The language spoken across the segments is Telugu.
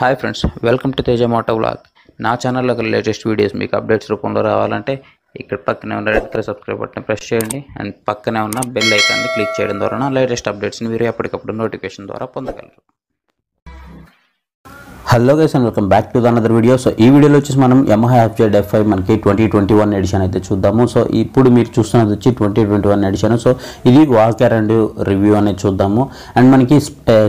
hi friends welcome to Teja moto blog నా ఛానల్లో లేటెస్ట్ వీడియోస్ మీకు అప్డేట్స్ రూపంలో రావాలంటే ఇక్కడ పక్కనే ఉన్న red colour subscribe button press చేయండి అండ్ పక్కనే ఉన్న బెల్ ఐకాన్ని క్లిక్ చేయడం ద్వారా లేటెస్ట్ అప్డేట్స్ని మీరు ఎప్పటికప్పుడు నోటిఫికేషన్ ద్వారా పొందగలరు hello guys and welcome back to the another video so ఈ వీడియోలో వచ్చేసి మనం ఎంఐ ఎఫ్జెడ్ ఎఫ్ ఫైవ్ మనకి ట్వంటీ ట్వంటీ వన్ ఎడిషన్ అయితే చూద్దాము సో ఇప్పుడు మీరు చూస్తున్నది వచ్చి twenty twenty one edition so ఇది వాల్కర్ అండ్ రివ్యూ అనేది చూద్దాము అండ్ మనకి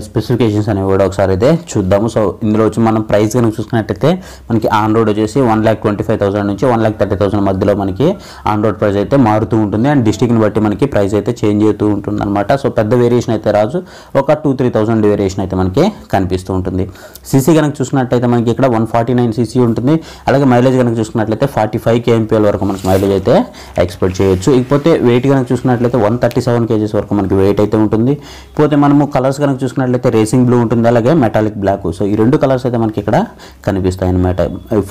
స్పెసిఫికేషన్స్ అనేవి కూడా ఒకసారి అయితే చూద్దాము సో ఇందులో వచ్చి మనం ప్రైస్ కనుక చూసుకున్నట్టయితే మనకి ఆన్ రోడ్ వచ్చేసి one lakh twenty five thousand నుంచి వన్ ల్యాక్ థర్టీ థౌసండ్ మధ్యలో మనకి ఆన్ రోడ్ ప్రైస్ అయితే మారుతూ ఉంటుంది అండ్ డిస్టిక్ని బట్టి మనకి ప్రైస్ అయితే చేంజ్ అవుతూ ఉంటుంది అనమాట సో పెద్ద వేరియేషన్ అయితే రాజు ఒక టూ త్రీ థౌసండ్ వేరియేషన్ అయితే మనకి కనిపిస్తూ ఉంటుంది సీసీ కనుక కనుక చూసినట్టయితే మనకి ఇక్కడ వన్ ఫార్టీ నైన్ సీసీ ఉంటుంది అలాగే మైలేజ్ కనుక చూసినట్లయితే ఫార్టీ ఫైవ్ కేఎంపీఎల్ వరకు మనకి మైలేజ్ అయితే ఎక్స్పెక్ట్ చేయొచ్చు ఇకపోతే వెయిట్ కనుక చూసినట్లయితే వన్ థర్టీ సెవెన్ కేజీస్ వరకు మనకి వెయిట్ అయితే ఉంటుంది పోతే మనము కలర్స్ కనుక చూసినట్లయితే రేసింగ్ బ్లూ ఉంటుంది అలాగే మెటాలిక్ బ్లాక్ సో ఈ రెండు కలర్స్ అయితే మనకి ఇక్కడ కనిపిస్తాయి అనమాట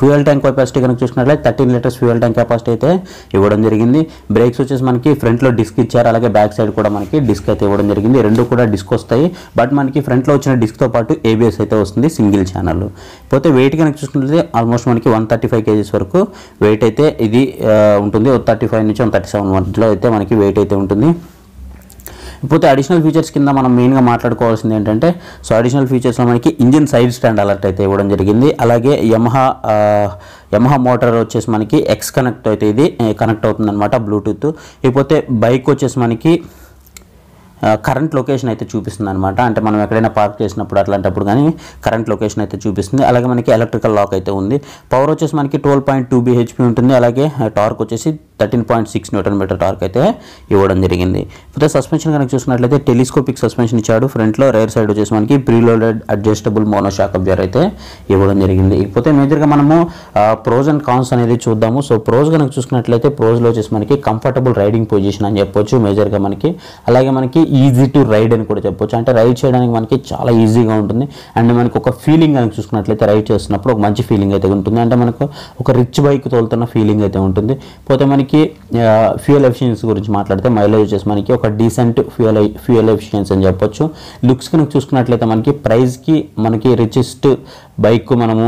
ఫ్యూయల్ ట్యాంక్ కెపాసిటీ కనుక చూసినట్లయితే thirteen litres fuel tank capacity అయితే ఇవ్వడం జరిగింది బ్రేక్స్ వచ్చేసి మనకి ఫ్రంట్లో డిస్క్ ఇచ్చారు అలాగే బ్యాక్ సైడ్ కూడా మనకి డిస్క్ అయితే ఇవ్వడం జరిగింది రెండు కూడా డిస్క్ వస్తాయి బట్ మనకి ఫ్రంట్లో వచ్చిన డిస్క్తో పాటు ఏబిఎస్ అయితే వస్తుంది సింగిల్ ఛానల్ ఛానళ్ళు పోతే వెయిట్ కనుక చూసుకుంటే ఆల్మోస్ట్ మనకి వన్ థర్టీ ఫైవ్ కేజీస్ వరకు వెయిట్ అయితే ఇది ఉంటుంది వన్ థర్టీ ఫైవ్ నుంచి వన్ థర్టీ సెవెన్ మధ్యలో అయితే మనకి వెయిట్ అయితే ఉంటుంది ఇకపోతే అడిషనల్ ఫీచర్స్ కింద మనం మెయిన్గా మాట్లాడుకోవాల్సింది ఏంటంటే సో అడిషనల్ ఫీచర్స్లో మనకి ఇంజిన్ సైడ్ స్టాండ్ అలర్ట్ అయితే ఇవ్వడం జరిగింది అలాగే యమహా యమహా మోటార్ వచ్చేసి మనకి ఎక్స్ కనెక్ట్ అయితే ఇది కనెక్ట్ అవుతుందన్నమాట బ్లూటూత్ ఇకపోతే బైక్ వచ్చేసి మనకి కరెంట్ లొకేషన్ అయితే చూపిస్తుంది అనమాట అంటే మనం ఎక్కడైనా పార్క్ చేసినప్పుడు అట్లాంటప్పుడు కానీ కరెంట్ లొకేషన్ అయితే చూపిస్తుంది అలాగే మనకి ఎలక్ట్రికల్ లాక్ అయితే ఉంది పవర్ వచ్చేసి మనకి ట్వెల్వ్ పాయింట్ టూ బిహెచ్పి ఉంటుంది అలాగే టార్క్ వచ్చేసి thirteen point six newton metre torque అయితే ఇవ్వడం జరిగింది అయితే సస్పెన్షన్ కనుక చూసుకున్నట్లయితే టెలిస్కోపిక్ సస్పెన్షన్ ఇచ్చాడు ఫ్రంట్లో రైర్ సైడ్ వచ్చేసి మనకి ప్రీలోడెడ్ అడ్జస్టబుల్ మోనోషాక్ అబ్జర్ అయితే ఇవ్వడం జరిగింది ఇకపోతే మేజర్గా మనము ప్రోజ్ అండ్ కాన్స్ అనేది చూద్దాము సో ప్రోజ్ కనుక చూసుకున్నట్లయితే ప్రోజ్లో వచ్చేసి మనకి కంఫర్టబుల్ రైడింగ్ పొజిషన్ అని చెప్పొచ్చు మేజర్గా మనకి అలాగే మనకి ఈజీ టు రైడ్ అని కూడా చెప్పొచ్చు అంటే రైడ్ చేయడానికి మనకి చాలా ఈజీగా ఉంటుంది అండ్ మనకి ఒక ఫీలింగ్ కనుక చూసుకున్నట్లయితే రైడ్ చేస్తున్నప్పుడు ఒక మంచి ఫీలింగ్ అయితే ఉంటుంది అంటే మనకు ఒక రిచ్ బైక్ తోలుతున్న ఫీలింగ్ అయితే ఉంటుంది పోతే మనకి మనకి ఫ్యూయల్ ఎఫిషియన్సీ గురించి మాట్లాడితే మైలేజ్ వచ్చేసి మనకి ఒక డీసెంట్ ఫ్యూయల్ ఫ్యూయల్ ఎఫిషియన్సీ అని చెప్పొచ్చు లుక్స్ కనుక చూసుకున్నట్లయితే మనకి ప్రైస్కి మనకి రిచెస్ట్ బైక్ మనము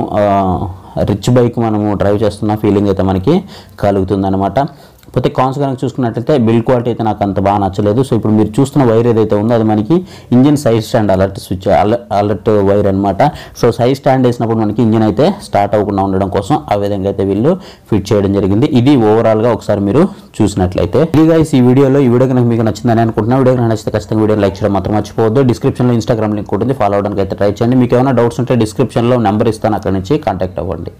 రిచ్ బైక్ మనము డ్రైవ్ చేస్తున్న ఫీలింగ్ అయితే మనకి కలుగుతుందనమాట కాకపోతే కాన్స్ కనుక చూసుకున్నట్లయితే బిల్డ్ క్వాలిటీ అయితే నాకు అంత బాగా నచ్చలేదు సో ఇప్పుడు మీరు చూస్తున్న వైర్ ఏదైతే ఉందో అది మనకి engine side stand alert switch alert wire అనమాట సో సైజ్ స్టాండ్ వేసినప్పుడు మనకి ఇంజిన్ అయితే స్టార్ట్ అవ్వకుండా ఉండడం కోసం ఆ విధంగా అయితే వీళ్ళు ఫిట్ చేయడం జరిగింది ఇది ఓవరాల్గా ఒకసారి మీరు చూసినట్లయితే ఇదిగా ఈ వీడియోలో ఈ వీడియో కనుక మీకు నచ్చిందని అనుకుంటున్నాను వీడియో కనుక నచ్చితే ఖచ్చితంగా వీడియో లైక్ చేయడం మాత్రం మర్చిపోవద్దు డిస్క్రిప్షన్లో ఇన్స్టాగ్రామ్ లింక్ ఉంటుంది ఫాలో అవడానికి అయితే ట్రై చేయండి మీకు ఏమైనా డౌట్స్ ఉంటే డిస్క్రిప్షన్లో నెంబర్ ఇస్తాను అక్కడ నుంచి కాంటాక్ట్ అవ్వండి